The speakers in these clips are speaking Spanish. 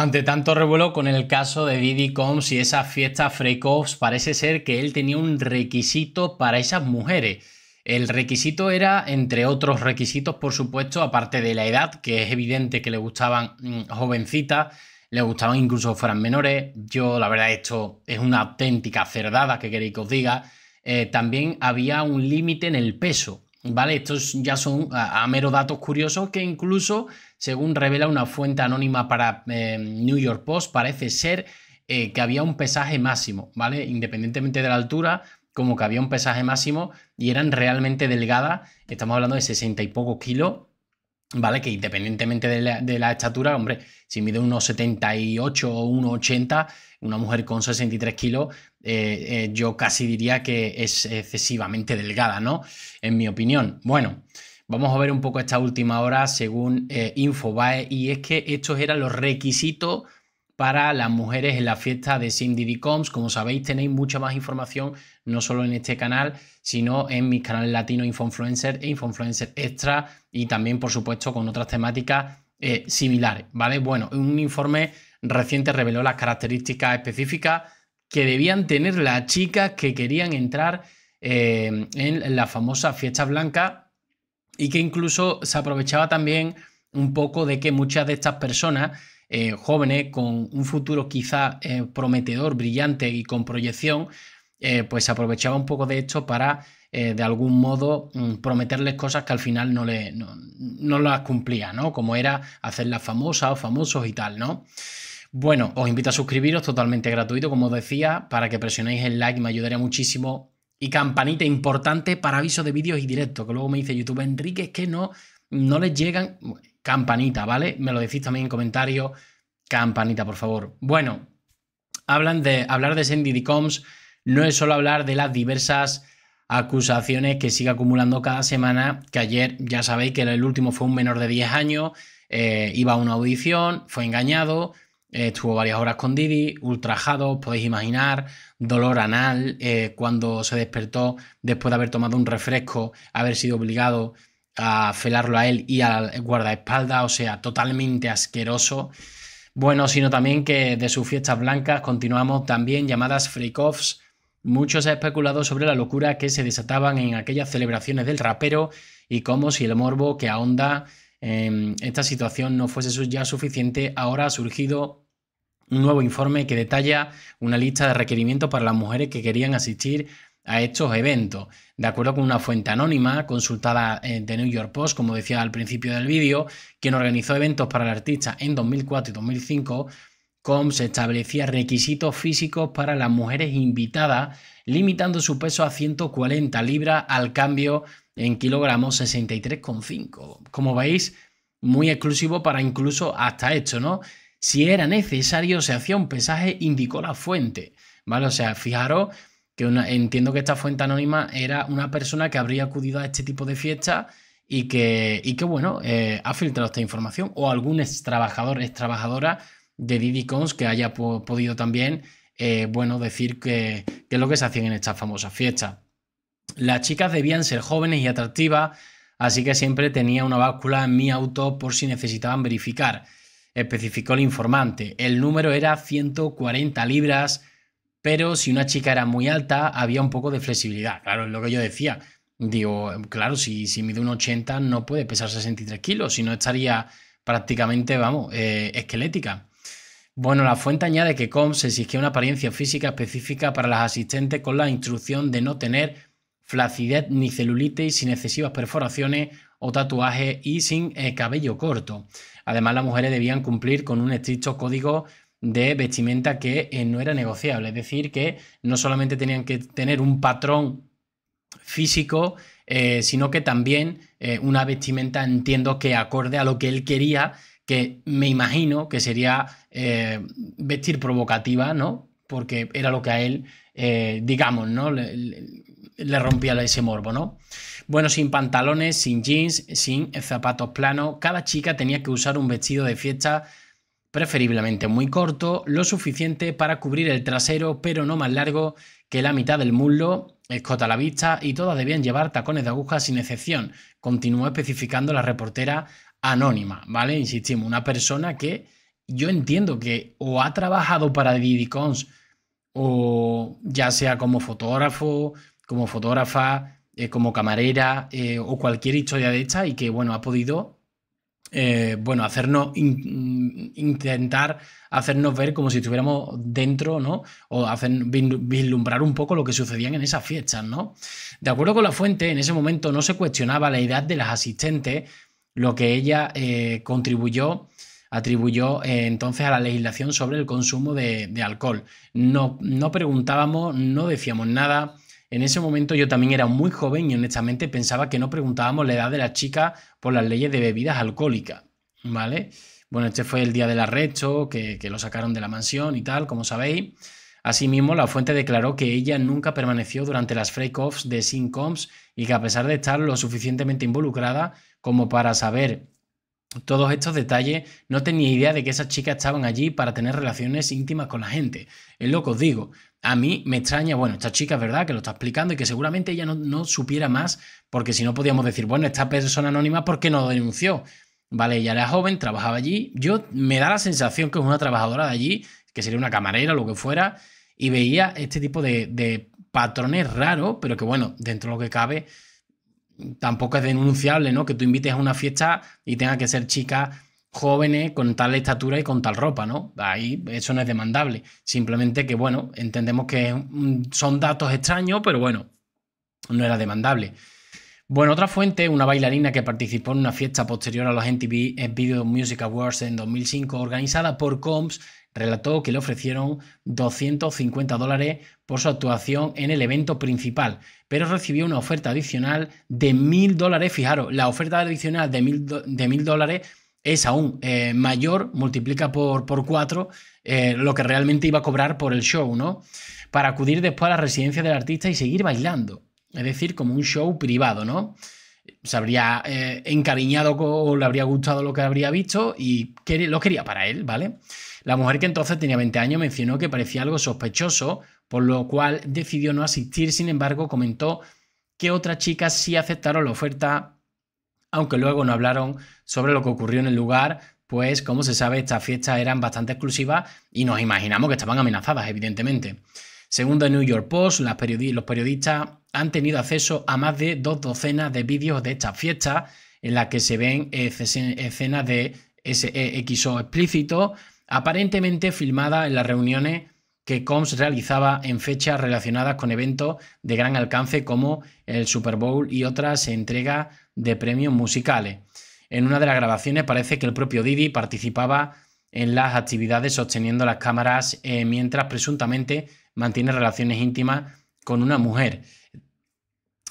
Ante tanto revuelo con el caso de Didi Combs y esa fiesta Freakoffs, parece ser que él tenía un requisito para esas mujeres. El requisito era, entre otros requisitos, por supuesto, aparte de la edad, que es evidente que le gustaban mm, jovencitas, le gustaban incluso fueran menores. Yo, la verdad, esto es una auténtica cerdada que queréis que os diga. Eh, también había un límite en el peso, ¿vale? Estos ya son a, a mero datos curiosos que incluso según revela una fuente anónima para em, New York Post, parece ser eh, que había un pesaje máximo, ¿vale? Independientemente de la altura, como que había un pesaje máximo y eran realmente delgadas, estamos hablando de 60 y pocos kilos, ¿vale? Que independientemente de la, estatura, hombre, si mide unos 78 o 1,80, una mujer con 63 kilos, eh, eh, yo casi diría que es excesivamente delgada, ¿no? En mi opinión. Bueno, Vamos a ver un poco esta última hora según eh, Infobae y es que estos eran los requisitos para las mujeres en la fiesta de Cindy Combs. Como sabéis, tenéis mucha más información, no solo en este canal, sino en mis canales latinos Infoinfluencer e Infoinfluencer Extra y también, por supuesto, con otras temáticas eh, similares, ¿vale? Bueno, un informe reciente reveló las características específicas que debían tener las chicas que querían entrar eh, en la famosa fiesta blanca y que incluso se aprovechaba también un poco de que muchas de estas personas eh, jóvenes con un futuro quizá eh, prometedor, brillante y con proyección, eh, pues se aprovechaba un poco de esto para de algún modo mm, prometerles cosas que al final no, le, no, las cumplía, ¿no? Como era hacerlas famosas o famosos y tal, ¿no? Bueno, os invito a suscribiros totalmente gratuito, como decía, para que presionéis el like, me ayudaría muchísimo y campanita importante para aviso de vídeos y directo, que luego me dice YouTube, Enrique, es que no, no les llegan. Campanita, ¿vale? Me lo decís también en comentarios. Campanita, por favor. Bueno, hablan de hablar de Sendy Combs no es solo hablar de las diversas acusaciones que sigue acumulando cada semana, que ayer ya sabéis que el último fue un menor de 10 años, eh, iba a una audición, fue engañado, eh, estuvo varias horas con Didi, ultrajado, podéis imaginar, dolor anal, eh, cuando se despertó después de haber tomado un refresco, haber sido obligado a felarlo a él y al guardaespaldas, o sea, totalmente asqueroso. Bueno, sino también que de sus fiestas blancas continuamos también llamadas freak-offs. Muchos ha especulado sobre la locura que se desataban en aquellas celebraciones del rapero y cómo si el morbo que ahonda Em, esta situación no fuese ya suficiente, ahora ha surgido un nuevo informe que detalla una lista de requerimientos para las mujeres que querían asistir a estos eventos. De acuerdo con una fuente anónima consultada en eh, The New York Post, como decía al principio del vídeo, quien organizó eventos para el artista en 2004 y 2005, Com se establecía requisitos físicos para las mujeres invitadas, limitando su peso a 140 libras al cambio en kilogramos 63,5. Como veis, muy exclusivo para incluso hasta esto, ¿no? Si era necesario, se hacía un pesaje, indicó la fuente, ¿vale? O sea, fijaros que entiendo que esta fuente anónima era una persona que habría acudido a este tipo de fiesta y que, bueno, eh, ha filtrado esta información o algún ex trabajador, ex trabajadora de Diddy que haya podido también, eh, bueno, decir qué es lo que se hacía en esta famosa fiesta. Las chicas debían ser jóvenes y atractivas, así que siempre tenía una báscula en mi auto por si necesitaban verificar, especificó el informante. El número era 140 libras, pero si una chica era muy alta, había un poco de flexibilidad. Claro, es lo que yo decía. Digo, claro, si, si mide un 80 no puede pesar 63 kilos, si no estaría prácticamente, vamos, eh, esquelética. Bueno, la fuente añade que Combs exigía una apariencia física específica para las asistentes con la instrucción de no tener flacidez ni celulitis sin excesivas perforaciones o tatuajes y sin eh, cabello corto. Además, las mujeres debían cumplir con un estricto código de vestimenta que eh, no era negociable, es decir, que no solamente tenían que tener un patrón físico, eh, sino que también una vestimenta, entiendo que acorde a lo que él quería que me imagino que sería eh, vestir provocativa, ¿no? Porque era lo que a él, eh, digamos, ¿no? Le, rompía ese morbo, ¿no? Bueno, sin pantalones, sin jeans, sin zapatos planos, cada chica tenía que usar un vestido de fiesta preferiblemente muy corto, lo suficiente para cubrir el trasero, pero no más largo que la mitad del muslo, escota a la vista y todas debían llevar tacones de aguja sin excepción, continuó especificando la reportera anónima, ¿vale? Insistimos, una persona que yo entiendo que o ha trabajado para Didicons o ya sea como fotógrafo, como fotógrafa, eh, como camarera eh, o cualquier historia de esta y que, bueno, ha podido, eh, bueno, hacernos, intentar hacernos ver como si estuviéramos dentro, ¿no? O hacer, vislumbrar un poco lo que sucedían en esas fiestas, ¿no? De acuerdo con la fuente, en ese momento no se cuestionaba la edad de las asistentes, lo que ella eh, contribuyó, atribuyó eh, entonces a la legislación sobre el consumo de, alcohol. No, no preguntábamos, no decíamos nada. En ese momento yo también era muy joven y honestamente pensaba que no preguntábamos la edad de la chica por las leyes de bebidas alcohólicas, ¿vale? Bueno, este fue el día del arresto, que, lo sacaron de la mansión y tal, como sabéis. Asimismo, la fuente declaró que ella nunca permaneció durante las freak-offs de Sincoms y que a pesar de estar lo suficientemente involucrada, como para saber todos estos detalles, no tenía idea de que esas chicas estaban allí para tener relaciones íntimas con la gente. Es lo que os digo. A mí me extraña, bueno, esta chica es verdad que lo está explicando y que seguramente ella no, supiera más, porque si no podíamos decir, bueno, esta persona anónima, ¿por qué no denunció? Vale, ella era joven, trabajaba allí. Yo me da la sensación que es una trabajadora de allí, que sería una camarera, o lo que fuera, y veía este tipo de, de patrones raros, pero que bueno, dentro de lo que cabe, tampoco es denunciable, ¿no? Que tú invites a una fiesta y tenga que ser chicas jóvenes con tal estatura y con tal ropa, ¿no? Ahí eso no es demandable. Simplemente que, bueno, entendemos que son datos extraños, pero bueno, no era demandable. Bueno, otra fuente, una bailarina que participó en una fiesta posterior a los MTV Video Music Awards en 2005 organizada por Combs, relató que le ofrecieron 250 dólares por su actuación en el evento principal, pero recibió una oferta adicional de 1.000 dólares. Fijaros, la oferta adicional de 1.000 dólares es aún eh, mayor, multiplica por, por 4 eh, lo que realmente iba a cobrar por el show, ¿no? Para acudir después a la residencia del artista y seguir bailando es decir, como un show privado, ¿no? Se habría eh, encariñado o le habría gustado lo que habría visto y lo quería para él, ¿vale? La mujer que entonces tenía 20 años mencionó que parecía algo sospechoso, por lo cual decidió no asistir, sin embargo comentó que otras chicas sí aceptaron la oferta, aunque luego no hablaron sobre lo que ocurrió en el lugar, pues como se sabe, estas fiestas eran bastante exclusivas y nos imaginamos que estaban amenazadas, evidentemente. Según The New York Post, los periodistas han tenido acceso a más de dos docenas de vídeos de esta fiesta en las que se ven escenas de SEXO eh, explícito, aparentemente filmadas en las reuniones que Combs realizaba en fechas relacionadas con eventos de gran alcance como el Super Bowl y otras entregas de premios musicales. En una de las grabaciones parece que el propio Didi participaba en las actividades sosteniendo las cámaras eh, mientras presuntamente mantiene relaciones íntimas con una mujer.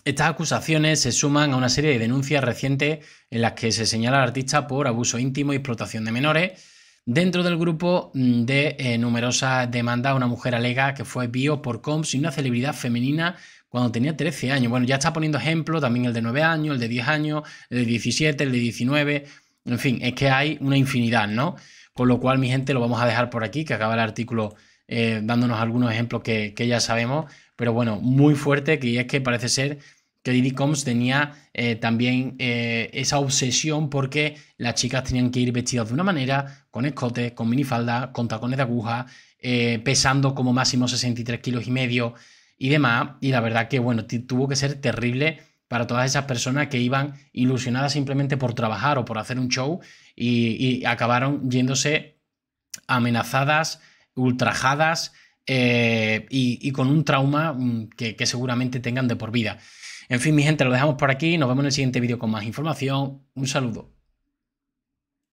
Estas acusaciones se suman a una serie de denuncias recientes en las que se señala al artista por abuso íntimo y explotación de menores. Dentro del grupo mm, de eh, numerosas demandas, una mujer alega que fue vio por comps y una celebridad femenina cuando tenía 13 años. Bueno, ya está poniendo ejemplo también el de 9 años, el de 10 años, el de 17, el de 19. En fin, es que hay una infinidad, ¿no? Con lo cual, mi gente, lo vamos a dejar por aquí, que acaba el artículo eh, dándonos algunos ejemplos que, ya sabemos, pero bueno, muy fuerte, que es que parece ser que Didi Combs tenía eh, también eh, esa obsesión porque las chicas tenían que ir vestidas de una manera, con escote, con minifalda, con tacones de aguja, pesando como máximo 63 kilos y medio y demás, y la verdad que bueno, tuvo que ser terrible para todas esas personas que iban ilusionadas simplemente por trabajar o por hacer un show y acabaron yéndose amenazadas, ultrajadas eh, y, con un trauma mm, que, que seguramente tengan de por vida. En fin, mi gente, lo dejamos por aquí. Nos vemos en el siguiente vídeo con más información. Un saludo.